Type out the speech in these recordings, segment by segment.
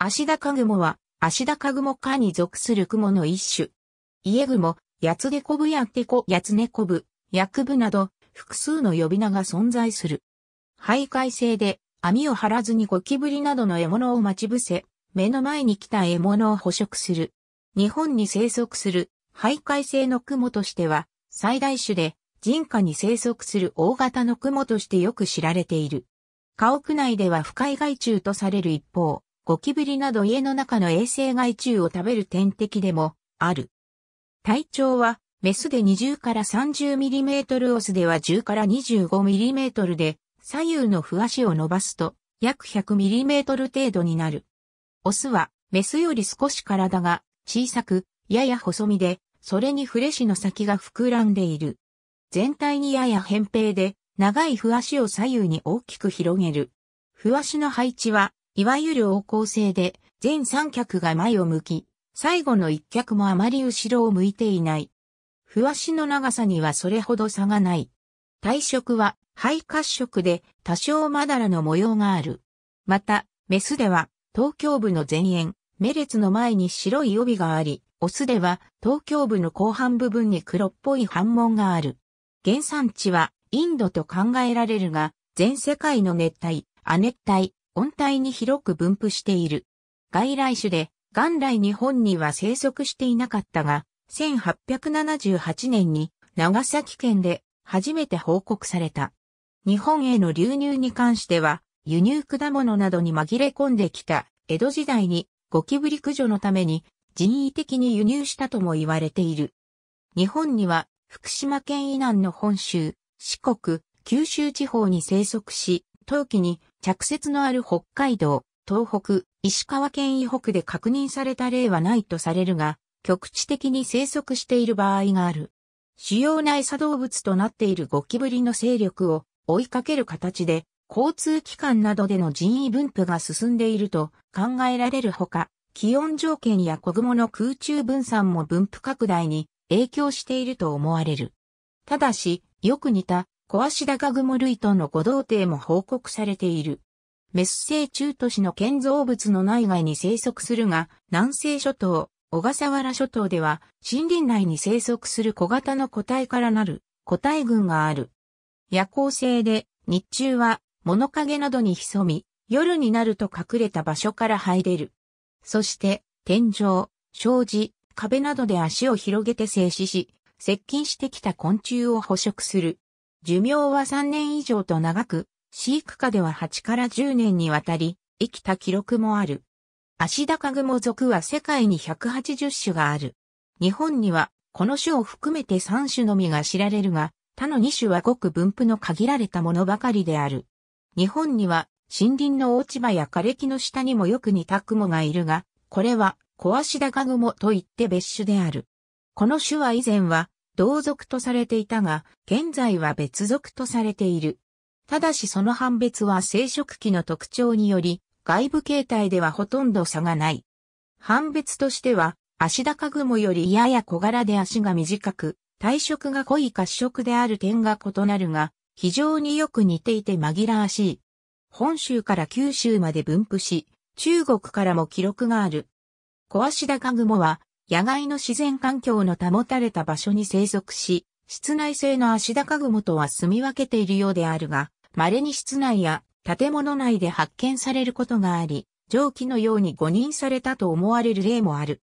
足グモは、足グモ科に属する雲の一種。家雲、八つでこぶやってヤ八つコブ、ヤ薬部など、複数の呼び名が存在する。徘徊性で、網を張らずにゴキブリなどの獲物を待ち伏せ、目の前に来た獲物を捕食する。日本に生息する徘徊性の雲としては、最大種で、人家に生息する大型の雲としてよく知られている。家屋内では不快害虫とされる一方、ゴキブリなど家の中の衛生害虫を食べる天敵でもある。体長はメスで20から30ミリメートルオスでは10から25ミリメートルで左右の不足を伸ばすと約100ミリメートル程度になる。オスはメスより少し体が小さくやや細身でそれにフレシの先が膨らんでいる。全体にやや扁平で長い不足を左右に大きく広げる。不足の配置はいわゆる横行性で、全3脚が前を向き、最後の一脚もあまり後ろを向いていない。ふわしの長さにはそれほど差がない。体色は肺褐色で多少まだらの模様がある。また、メスでは東京部の前縁、メレツの前に白い帯があり、オスでは東京部の後半部分に黒っぽい反紋がある。原産地はインドと考えられるが、全世界の熱帯、亜熱帯、温帯に広く分布している。外来種で、元来日本には生息していなかったが、1878年に長崎県で初めて報告された。日本への流入に関しては、輸入果物などに紛れ込んできた江戸時代にゴキブリ駆除のために人為的に輸入したとも言われている。日本には福島県以南の本州、四国、九州地方に生息し、冬季に着雪のある北海道、東北、石川県以北で確認された例はないとされるが、局地的に生息している場合がある。主要な餌動物となっているゴキブリの勢力を追いかける形で、交通機関などでの人員分布が進んでいると考えられるほか、気温条件や小雲の空中分散も分布拡大に影響していると思われる。ただし、よく似たコアシダガグモ類との誤同定も報告されている。メス星中都市の建造物の内外に生息するが、南西諸島、小笠原諸島では森林内に生息する小型の個体からなる個体群がある。夜行性で日中は物陰などに潜み、夜になると隠れた場所から入れる。そして天井、障子、壁などで足を広げて静止し、接近してきた昆虫を捕食する。寿命は3年以上と長く、飼育下では8から10年にわたり、生きた記録もある。アシダカグモ属は世界に180種がある。日本には、この種を含めて3種のみが知られるが、他の2種はごく分布の限られたものばかりである。日本には、森林の落ち葉や枯れ木の下にもよく似た雲がいるが、これは、コアシダカグモといって別種である。この種は以前は、同族とされていたが、現在は別族とされている。ただしその判別は生殖器の特徴により、外部形態ではほとんど差がない。判別としては、足高雲よりやや小柄で足が短く、体色が濃い褐色である点が異なるが、非常によく似ていて紛らわしい。本州から九州まで分布し、中国からも記録がある。小足高雲は、野外の自然環境の保たれた場所に生息し、室内性の足高雲とは住み分けているようであるが、稀に室内や建物内で発見されることがあり、上記のように誤認されたと思われる例もある。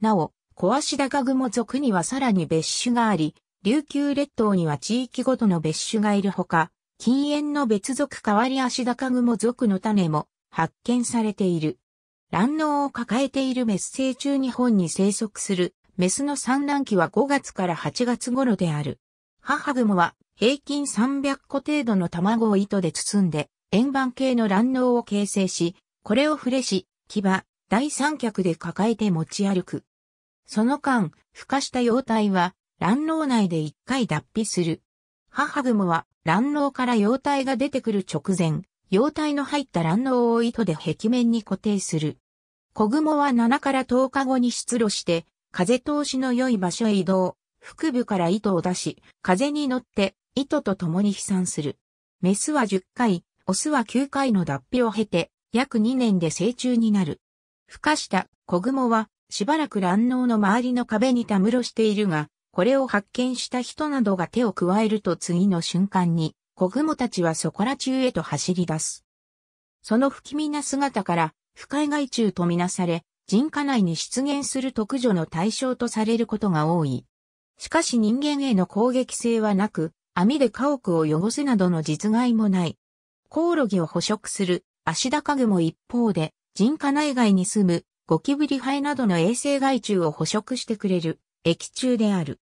なお、小足高雲族にはさらに別種があり、琉球列島には地域ごとの別種がいるほか、禁煙の別属変わり足高雲族の種も発見されている。卵脳を抱えているメス成虫日本に生息するメスの産卵期は5月から8月頃である。母モは平均300個程度の卵を糸で包んで円盤形の卵脳を形成し、これを触れし、牙、第三脚で抱えて持ち歩く。その間、孵化した幼体は卵脳内で一回脱皮する。母モは卵脳から幼体が出てくる直前、溶体の入った卵脳を糸で壁面に固定する。子雲は7から10日後に出露して、風通しの良い場所へ移動、腹部から糸を出し、風に乗って糸と共に飛散する。メスは10回、オスは9回の脱皮を経て、約2年で成虫になる。孵化した子雲は、しばらく卵脳の周りの壁にたむろしているが、これを発見した人などが手を加えると次の瞬間に、子雲たちはそこら中へと走り出す。その不気味な姿から、不快害虫とみなされ、人家内に出現する特助の対象とされることが多い。しかし人間への攻撃性はなく、網で家屋を汚すなどの実害もない。コオロギを捕食する足高も一方で、人家内外に住むゴキブリハエなどの衛生害虫を捕食してくれる液虫である。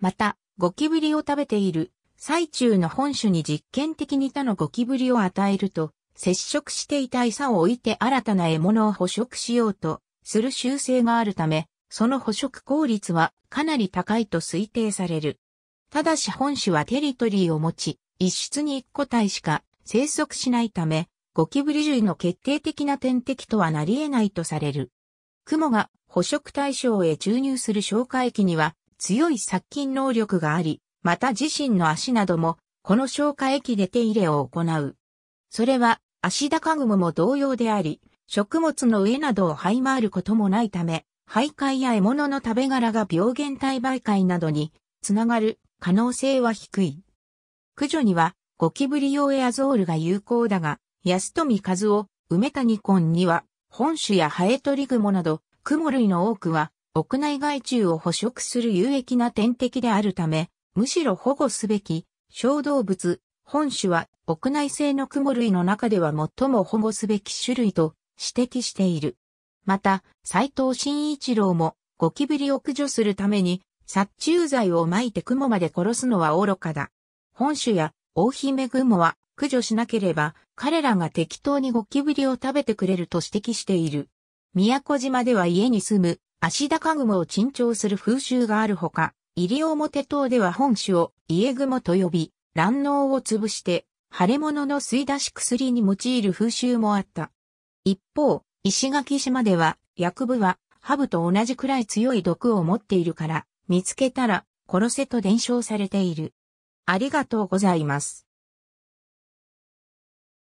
また、ゴキブリを食べている最中の本種に実験的に他のゴキブリを与えると、接触していた餌を置いて新たな獲物を捕食しようとする習性があるため、その捕食効率はかなり高いと推定される。ただし本種はテリトリーを持ち、一室に一個体しか生息しないため、ゴキブリ類の決定的な天敵とはなり得ないとされる。クモが捕食対象へ注入する消化液には強い殺菌能力があり、また自身の足なども、この消化液で手入れを行う。それは、足高雲も同様であり、食物の上などを這い回ることもないため、徘徊や獲物の食べ殻が病原体媒介などにつながる可能性は低い。駆除にはゴキブリ用エアゾールが有効だが、安富和夫、梅谷根には、本種やハエトリグモなど、クモ類の多くは、屋内害虫を捕食する有益な天敵であるため、むしろ保護すべき小動物、本種は屋内性のモ類の中では最も保護すべき種類と指摘している。また、斎藤慎一郎もゴキブリを駆除するために殺虫剤を撒いてモまで殺すのは愚かだ。本種や大姫モは駆除しなければ彼らが適当にゴキブリを食べてくれると指摘している。宮古島では家に住む足高モを珍重する風習があるほか、り表島では本種を家雲と呼び、卵納を潰して、腫れ物の吸い出し薬に用いる風習もあった。一方、石垣島では、薬部は、ハブと同じくらい強い毒を持っているから、見つけたら、殺せと伝承されている。ありがとうございます。